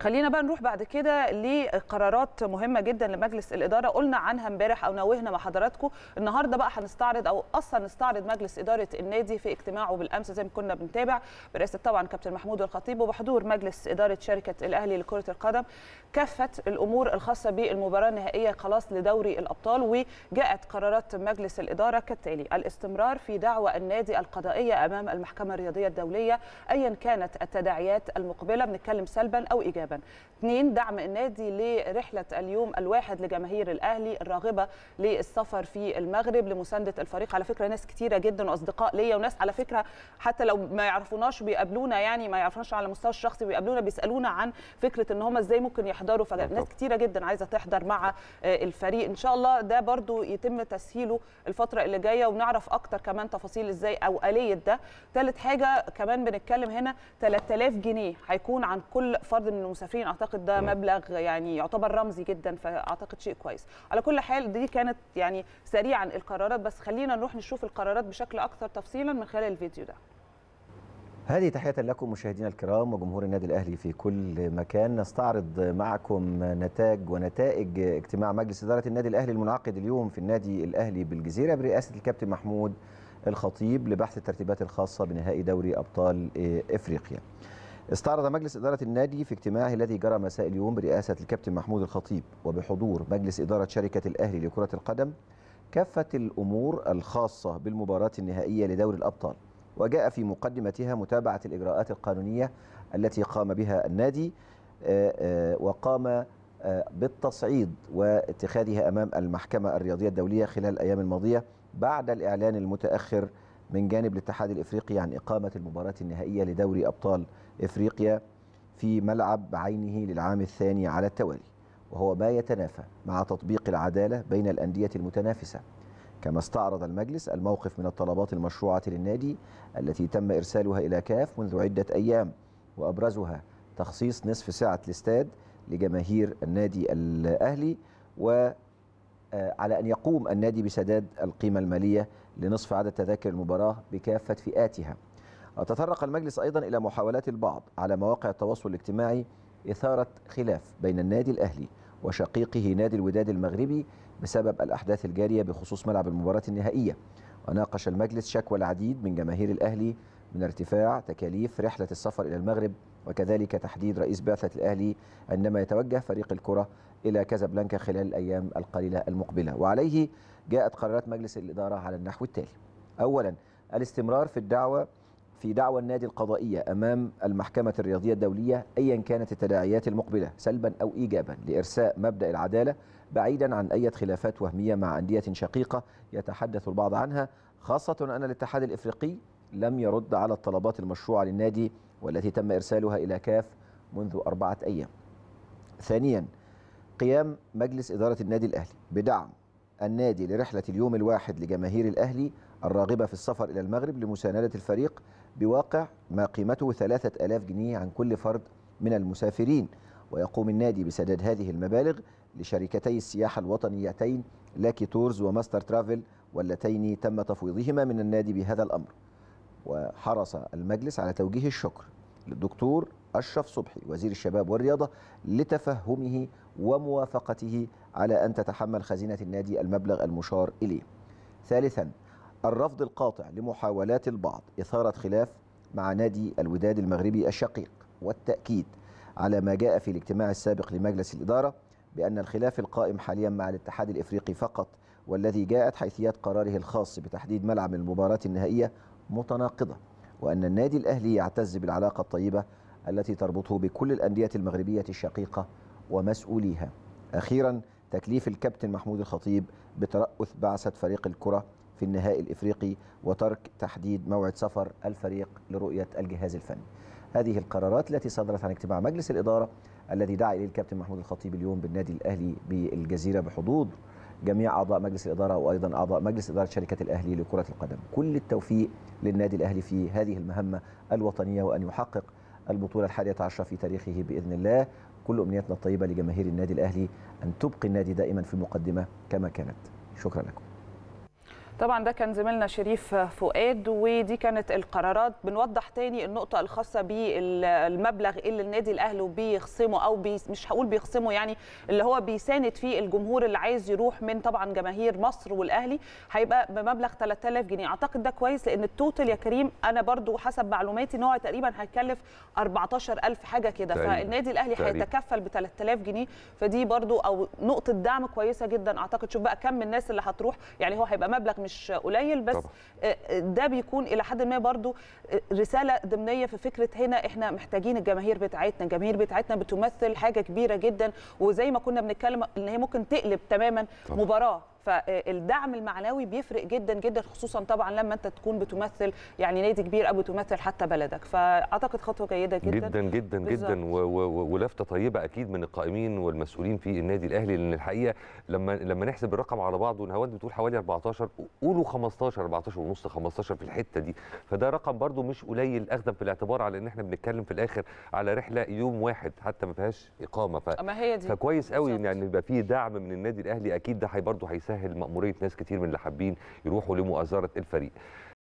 خلينا بقى نروح بعد كده لقرارات مهمه جدا لمجلس الاداره قلنا عنها امبارح او نوهنا مع حضراتكم النهارده بقى هنستعرض او اصلا نستعرض مجلس اداره النادي في اجتماعه بالامس زي ما كنا بنتابع برئاسه طبعا كابتن محمود الخطيب وبحضور مجلس اداره شركه الاهلي لكره القدم كافه الامور الخاصه بالمباراه النهائيه خلاص لدوري الابطال وجاءت قرارات مجلس الاداره كالتالي الاستمرار في دعوى النادي القضائيه امام المحكمه الرياضيه الدوليه ايا كانت التداعيات المقبله بنتكلم سلبا او ايجابا إيجابا اثنين دعم النادي لرحلة اليوم الواحد لجماهير الأهلي الراغبة للسفر في المغرب لمساندة الفريق على فكرة ناس كثيره جدا وأصدقاء ليا وناس على فكرة حتى لو ما يعرفوناش بيقابلونا يعني ما يعرفوناش على المستوى الشخصي بيقابلونا بيسألونا عن فكرة إن هم إزاي ممكن يحضروا فناس كثيره جدا عايزة تحضر مع آه، الفريق إن شاء الله ده برضو يتم تسهيله الفترة اللي جاية ونعرف أكتر كمان تفاصيل إزاي أو آلية ده ثالث حاجة كمان بنتكلم هنا 3000 جنيه هيكون عن كل فرد من المسافرين اعتقد ده نعم. مبلغ يعني يعتبر رمزي جدا فاعتقد شيء كويس على كل حال دي كانت يعني سريعا القرارات بس خلينا نروح نشوف القرارات بشكل اكثر تفصيلا من خلال الفيديو ده هذه تحية لكم مشاهدينا الكرام وجمهور النادي الأهلي في كل مكان نستعرض معكم نتاج ونتائج اجتماع مجلس إدارة النادي الأهلي المنعقد اليوم في النادي الأهلي بالجزيرة برئاسة الكابتن محمود الخطيب لبحث الترتيبات الخاصة بنهائي دوري أبطال إفريقيا استعرض مجلس إدارة النادي في اجتماعه الذي جرى مساء اليوم برئاسة الكابتن محمود الخطيب وبحضور مجلس إدارة شركة الأهلي لكرة القدم كافة الأمور الخاصة بالمباراة النهائية لدوري الأبطال وجاء في مقدمتها متابعة الإجراءات القانونية التي قام بها النادي آه، آه، وقام آه، بالتصعيد واتخاذها أمام المحكمة الرياضية الدولية خلال الأيام الماضية بعد الإعلان المتأخر من جانب الاتحاد الافريقي عن اقامه المباراه النهائيه لدوري ابطال افريقيا في ملعب بعينه للعام الثاني على التوالي وهو ما يتنافى مع تطبيق العداله بين الانديه المتنافسه كما استعرض المجلس الموقف من الطلبات المشروعه للنادي التي تم ارسالها الى كاف منذ عده ايام وابرزها تخصيص نصف ساعه الاستاد لجماهير النادي الاهلي و آه، على أن يقوم النادي بسداد القيمة المالية لنصف عدد تذاكر المباراة بكافة فئاتها تطرق المجلس أيضا إلى محاولات البعض على مواقع التواصل الاجتماعي إثارة خلاف بين النادي الأهلي وشقيقه نادي الوداد المغربي بسبب الأحداث الجارية بخصوص ملعب المباراة النهائية وناقش المجلس شكوى العديد من جماهير الأهلي من ارتفاع تكاليف رحلة السفر إلى المغرب وكذلك تحديد رئيس بعثة الأهلي عندما يتوجه فريق الكرة إلى كازابلانكا خلال الأيام القليلة المقبلة وعليه جاءت قرارات مجلس الإدارة على النحو التالي أولا الاستمرار في الدعوة في دعوى النادي القضائية أمام المحكمة الرياضية الدولية أيا كانت التداعيات المقبلة سلبا أو إيجابا لإرساء مبدأ العدالة بعيدا عن أي خلافات وهمية مع أندية شقيقة يتحدث البعض عنها خاصة أن الاتحاد الإفريقي لم يرد على الطلبات المشروعة للنادي والتي تم إرسالها إلى كاف منذ أربعة أيام ثانيا قيام مجلس إدارة النادي الأهلي بدعم النادي لرحلة اليوم الواحد لجماهير الأهلي الراغبة في السفر إلى المغرب لمساندة الفريق بواقع ما قيمته 3000 جنيه عن كل فرد من المسافرين ويقوم النادي بسداد هذه المبالغ لشركتي السياحة الوطنيتين لاكي تورز وماستر ترافل واللتين تم تفويضهما من النادي بهذا الأمر وحرص المجلس على توجيه الشكر للدكتور أشرف صبحي وزير الشباب والرياضة لتفهمه وموافقته على أن تتحمل خزينة النادي المبلغ المشار إليه ثالثا الرفض القاطع لمحاولات البعض إثارة خلاف مع نادي الوداد المغربي الشقيق والتأكيد على ما جاء في الاجتماع السابق لمجلس الإدارة بأن الخلاف القائم حاليا مع الاتحاد الإفريقي فقط والذي جاءت حيثيات قراره الخاص بتحديد ملعب المباراة النهائية متناقضة وأن النادي الأهلي يعتز بالعلاقة الطيبة التي تربطه بكل الأندية المغربية الشقيقة ومسؤوليها أخيرا تكليف الكابتن محمود الخطيب بترأس بعثة فريق الكرة في النهائي الإفريقي وترك تحديد موعد سفر الفريق لرؤية الجهاز الفني هذه القرارات التي صدرت عن اجتماع مجلس الإدارة الذي دعا إليه الكابتن محمود الخطيب اليوم بالنادي الأهلي بالجزيرة بحضور جميع اعضاء مجلس الاداره وايضا اعضاء مجلس اداره شركه الاهلي لكره القدم كل التوفيق للنادي الاهلي في هذه المهمه الوطنيه وان يحقق البطوله الحادية عشرة في تاريخه باذن الله كل امنياتنا الطيبه لجماهير النادي الاهلي ان تبقي النادي دائما في المقدمه كما كانت شكرا لكم طبعا ده كان زميلنا شريف فؤاد ودي كانت القرارات بنوضح تاني النقطه الخاصه بالمبلغ اللي النادي الاهلي بيخصمه او بي مش هقول بيخصمه يعني اللي هو بيساند فيه الجمهور اللي عايز يروح من طبعا جماهير مصر والاهلي هيبقى بمبلغ 3000 جنيه اعتقد ده كويس لان التوتال يا كريم انا برضو حسب معلوماتي ان هو تقريبا هيكلف 14000 حاجه كده فالنادي الاهلي هيتكفل ب 3000 جنيه فدي برضو او نقطه دعم كويسه جدا اعتقد شوف بقى كم الناس اللي هتروح يعني هو هيبقى مبلغ مش مش قليل بس طبعا. آه، آه، ده بيكون الى حد ما برضو آه، رساله ضمنيه في فكره هنا احنا محتاجين الجماهير بتاعتنا الجماهير بتاعتنا بتمثل حاجه كبيره جدا وزي ما كنا بنتكلم ان هي ممكن تقلب تماما طبعا. مباراه فالدعم المعنوي بيفرق جدا جدا خصوصا طبعا لما انت تكون بتمثل يعني نادي كبير او بتمثل حتى بلدك فاعتقد خطوه جيده جدا جدا جدا جدا ولفته طيبه اكيد من القائمين والمسؤولين في النادي الاهلي لان الحقيقه لما لما نحسب الرقم على بعضه الهواد بتقول حوالي 14 قولوا 15 14 ونص 15 في الحته دي فده رقم برده مش قليل اخذا في الاعتبار على ان احنا بنتكلم في الاخر على رحله يوم واحد حتى ما فيهاش اقامه ف... ما هي دي. فكويس قوي يعني يبقى في دعم من النادي الاهلي اكيد ده برده هيساعد تسهل مأمورية ناس كتير من اللي حابين يروحوا لمؤازرة الفريق